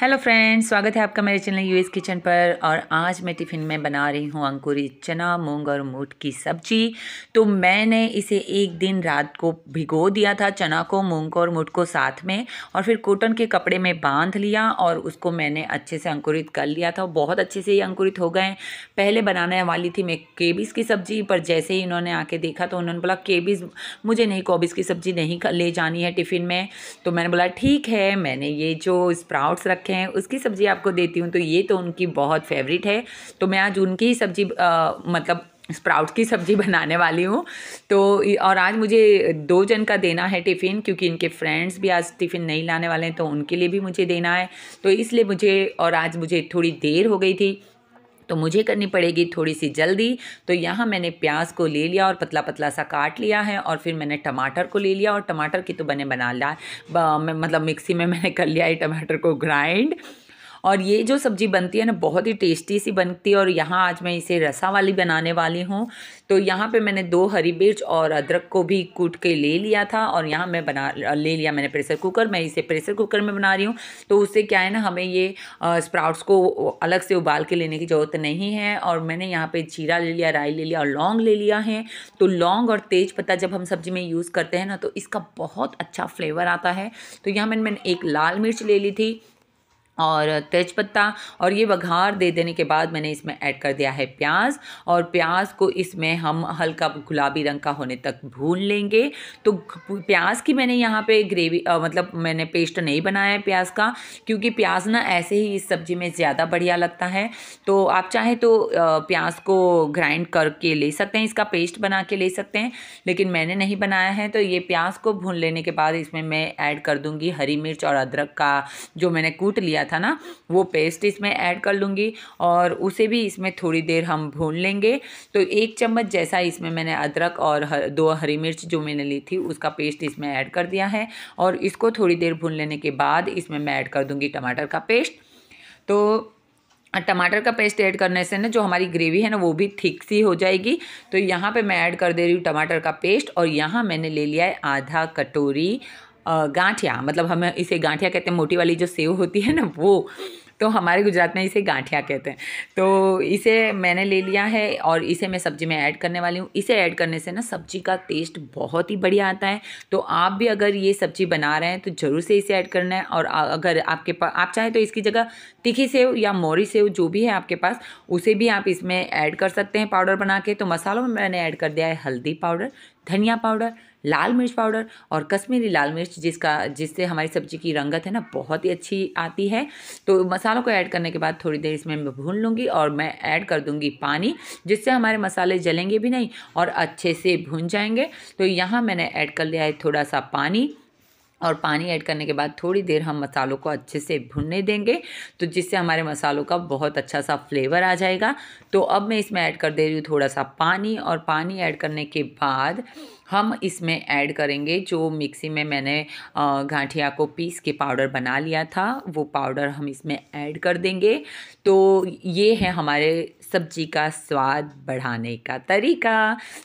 hello friends स्वागत है आपका मेरे चैनल यूएस किचन पर और आज मैं टिफ़िन में बना रही हूँ अंकुरित चना मूंग और मूठ की सब्जी तो मैंने इसे एक दिन रात को भिगो दिया था चना को मूंग को और मूठ को साथ में और फिर कॉटन के कपड़े में बांध लिया और उसको मैंने अच्छे से अंकुरित कर लिया था बहुत अच्छे से ये अंकुरित हो गए पहले बनाने वाली थी मैं केबिस की सब्ज़ी पर जैसे ही इन्होंने आके देखा तो उन्होंने बोला केबिस मुझे नहीं कोबिस की सब्ज़ी नहीं ले जानी है टिफ़िन में तो मैंने बोला ठीक है मैंने ये जो स्प्राउट्स रखे रखे हैं उसकी सब्ज़ी आपको देती हूँ तो ये तो उनकी बहुत फेवरेट है तो मैं आज उनकी ही सब्ज़ी मतलब स्प्राउट की सब्ज़ी बनाने वाली हूँ तो और आज मुझे दो जन का देना है टिफ़िन क्योंकि इनके फ्रेंड्स भी आज टिफ़िन नहीं लाने वाले हैं तो उनके लिए भी मुझे देना है तो इसलिए मुझे और आज मुझे थोड़ी देर हो गई थी तो मुझे करनी पड़ेगी थोड़ी सी जल्दी तो यहाँ मैंने प्याज को ले लिया और पतला पतला सा काट लिया है और फिर मैंने टमाटर को ले लिया और टमाटर की तो मैंने बना लिया मतलब मिक्सी में मैंने कर लिया है टमाटर को ग्राइंड और ये जो सब्ज़ी बनती है ना बहुत ही टेस्टी सी बनती है और यहाँ आज मैं इसे रसा वाली बनाने वाली हूँ तो यहाँ पे मैंने दो हरी मिर्च और अदरक को भी कूट के ले लिया था और यहाँ मैं बना ले लिया मैंने प्रेशर कुकर मैं इसे प्रेशर कुकर में बना रही हूँ तो उससे क्या है ना हमें ये स्प्राउट्स को अलग से उबाल के लेने की ज़रूरत नहीं है और मैंने यहाँ पर जीरा ले लिया राई ले लिया और लौंग ले लिया है तो लौंग और तेज पत्ता जब हम सब्ज़ी में यूज़ करते हैं ना तो इसका बहुत अच्छा फ्लेवर आता है तो यहाँ मैंने मैंने एक लाल मिर्च ले ली थी और तेज़पत्ता और ये बघार दे देने के बाद मैंने इसमें ऐड कर दिया है प्याज और प्याज को इसमें हम हल्का गुलाबी रंग का होने तक भून लेंगे तो प्याज की मैंने यहाँ पे ग्रेवी आ, मतलब मैंने पेस्ट नहीं बनाया है प्याज का क्योंकि प्याज ना ऐसे ही इस सब्ज़ी में ज़्यादा बढ़िया लगता है तो आप चाहें तो प्याज को ग्राइंड करके ले सकते हैं इसका पेस्ट बना के ले सकते हैं लेकिन मैंने नहीं बनाया है तो ये प्याज को भून लेने के बाद इसमें मैं ऐड कर दूँगी हरी मिर्च और अदरक का जो मैंने कूट लिया था ना वो पेस्ट इसमें ऐड कर लूँगी और उसे भी इसमें थोड़ी देर हम भून लेंगे तो एक चम्मच जैसा इसमें मैंने अदरक और हर, दो हरी मिर्च जो मैंने ली थी उसका पेस्ट इसमें ऐड कर दिया है और इसको थोड़ी देर भून लेने के बाद इसमें मैं ऐड कर दूँगी टमाटर का पेस्ट तो टमाटर का पेस्ट ऐड करने से ना जो हमारी ग्रेवी है ना वो भी थिक सी हो जाएगी तो यहाँ पे मैं ऐड कर दे रही हूँ टमाटर का पेस्ट और यहाँ मैंने ले लिया है आधा कटोरी गांठिया मतलब हम इसे गांठिया कहते हैं मोटी वाली जो सेव होती है ना वो तो हमारे गुजरात में इसे गांठिया कहते हैं तो इसे मैंने ले लिया है और इसे मैं सब्जी में ऐड करने वाली हूँ इसे ऐड करने से ना सब्जी का टेस्ट बहुत ही बढ़िया आता है तो आप भी अगर ये सब्जी बना रहे हैं तो ज़रूर से इसे ऐड करना है और अगर आपके पास आप चाहें तो इसकी जगह तीखी सेव या मोरी सेव जो भी है आपके पास उसे भी आप इसमें ऐड कर सकते हैं पाउडर बना के तो मसालों में मैंने ऐड कर दिया है हल्दी पाउडर धनिया पाउडर लाल मिर्च पाउडर और कश्मीरी लाल मिर्च जिसका जिससे हमारी सब्ज़ी की रंगत है ना बहुत ही अच्छी आती है तो मसालों को ऐड करने के बाद थोड़ी देर इसमें मैं भून लूँगी और मैं ऐड कर दूँगी पानी जिससे हमारे मसाले जलेंगे भी नहीं और अच्छे से भून जाएंगे तो यहाँ मैंने ऐड कर लिया है थोड़ा सा पानी और पानी ऐड करने के बाद थोड़ी देर हम मसालों को अच्छे से भुनने देंगे तो जिससे हमारे मसालों का बहुत अच्छा सा फ्लेवर आ जाएगा तो अब मैं इसमें ऐड कर दे रही हूँ थोड़ा सा पानी और पानी ऐड करने के बाद हम इसमें ऐड करेंगे जो मिक्सी में मैंने गांठिया को पीस के पाउडर बना लिया था वो पाउडर हम इसमें ऐड कर देंगे तो ये है हमारे सब्जी का स्वाद बढ़ाने का तरीका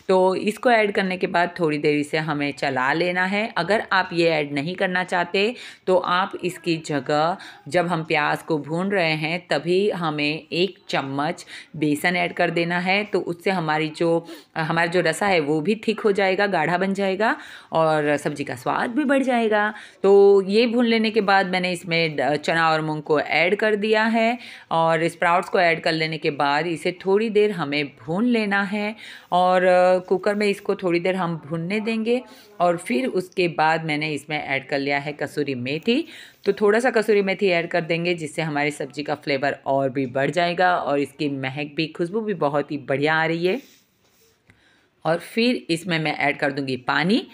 तो इसको ऐड करने के बाद थोड़ी देर से हमें चला लेना है अगर आप ये ऐड नहीं करना चाहते तो आप इसकी जगह जब हम प्याज को भून रहे हैं तभी हमें एक चम्मच बेसन ऐड कर देना है तो उससे हमारी जो हमारा जो रसा है वो भी ठीक हो जाएगा गाढ़ा बन जाएगा और सब्जी का स्वाद भी बढ़ जाएगा तो ये भून लेने के बाद मैंने इसमें चना और मूंग को ऐड कर दिया है और स्प्राउट्स को ऐड कर लेने के बाद इसे थोड़ी देर हमें भून लेना है और कुकर में इसको थोड़ी देर हम भूनने देंगे और फिर उसके बाद मैंने इसमें ऐड कर लिया है कसूरी मेथी तो थोड़ा सा कसूरी मेथी ऐड कर देंगे जिससे हमारी सब्ज़ी का फ्लेवर और भी बढ़ जाएगा और इसकी महक भी खुशबू भी बहुत ही बढ़िया आ रही है और फिर इसमें मैं ऐड कर दूंगी पानी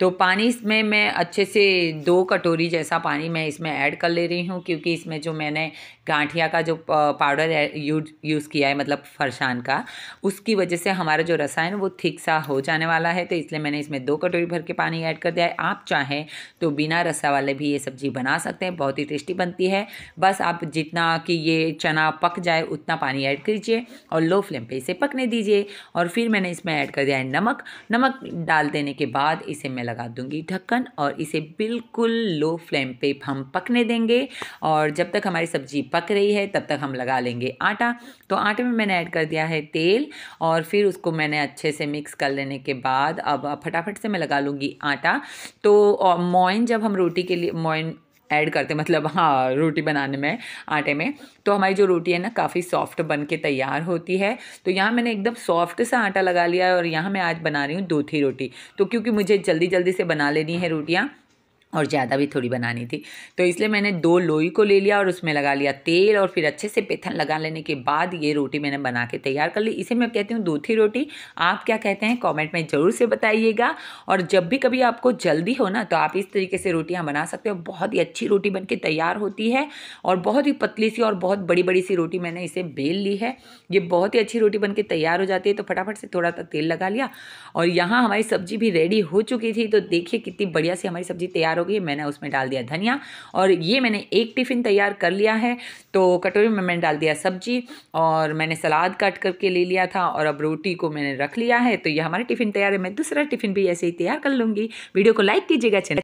तो पानी इसमें मैं अच्छे से दो कटोरी जैसा पानी मैं इसमें ऐड कर ले रही हूँ क्योंकि इसमें जो मैंने गांठिया का जो पाउडर यूज यूज़ किया है मतलब फरसान का उसकी वजह से हमारा जो रसायन वो थिक सा हो जाने वाला है तो इसलिए मैंने इसमें दो कटोरी भर के पानी ऐड कर दिया है आप चाहें तो बिना रसा वाले भी ये सब्ज़ी बना सकते हैं बहुत ही टेस्टी बनती है बस आप जितना कि ये चना पक जाए उतना पानी ऐड कीजिए और लो फ्लेम पर इसे पकने दीजिए और फिर मैंने इसमें ऐड कर दिया है नमक नमक डाल देने के बाद इसे मैं लगा दूंगी ढक्कन और इसे बिल्कुल लो फ्लेम पे हम पकने देंगे और जब तक हमारी सब्जी पक रही है तब तक हम लगा लेंगे आटा तो आटे में मैंने ऐड कर दिया है तेल और फिर उसको मैंने अच्छे से मिक्स कर लेने के बाद अब फटाफट से मैं लगा लूँगी आटा तो मोइन जब हम रोटी के लिए मोइन ऐड करते मतलब हाँ रोटी बनाने में आटे में तो हमारी जो रोटी है ना काफ़ी सॉफ्ट बन के तैयार होती है तो यहाँ मैंने एकदम सॉफ्ट सा आटा लगा लिया है और यहाँ मैं आज बना रही हूँ दो थी रोटी तो क्योंकि मुझे जल्दी जल्दी से बना लेनी है रोटियाँ और ज़्यादा भी थोड़ी बनानी थी तो इसलिए मैंने दो लोई को ले लिया और उसमें लगा लिया तेल और फिर अच्छे से पेथन लगा लेने के बाद ये रोटी मैंने बना के तैयार कर ली इसे मैं कहती हूँ दूधी रोटी आप क्या कहते हैं कमेंट में ज़रूर से बताइएगा और जब भी कभी आपको जल्दी हो ना तो आप इस तरीके से रोटियाँ बना सकते हो बहुत ही अच्छी रोटी बन तैयार होती है और बहुत ही पतली सी और बहुत बड़ी बड़ी सी रोटी मैंने इसे बेल ली है ये बहुत ही अच्छी रोटी बन तैयार हो जाती है तो फटाफट से थोड़ा सा तेल लगा लिया और यहाँ हमारी सब्जी भी रेडी हो चुकी थी तो देखिए कितनी बढ़िया सी हमारी सब्जी तैयार हो गई मैंने उसमें डाल दिया धनिया और ये मैंने एक टिफ़िन तैयार कर लिया है तो कटोरी में मैंने डाल दिया सब्जी और मैंने सलाद काट करके ले लिया था और अब रोटी को मैंने रख लिया है तो ये हमारा टिफ़िन तैयार है मैं दूसरा टिफ़िन भी ऐसे ही तैयार कर लूँगी वीडियो को लाइक कीजिएगा चैनल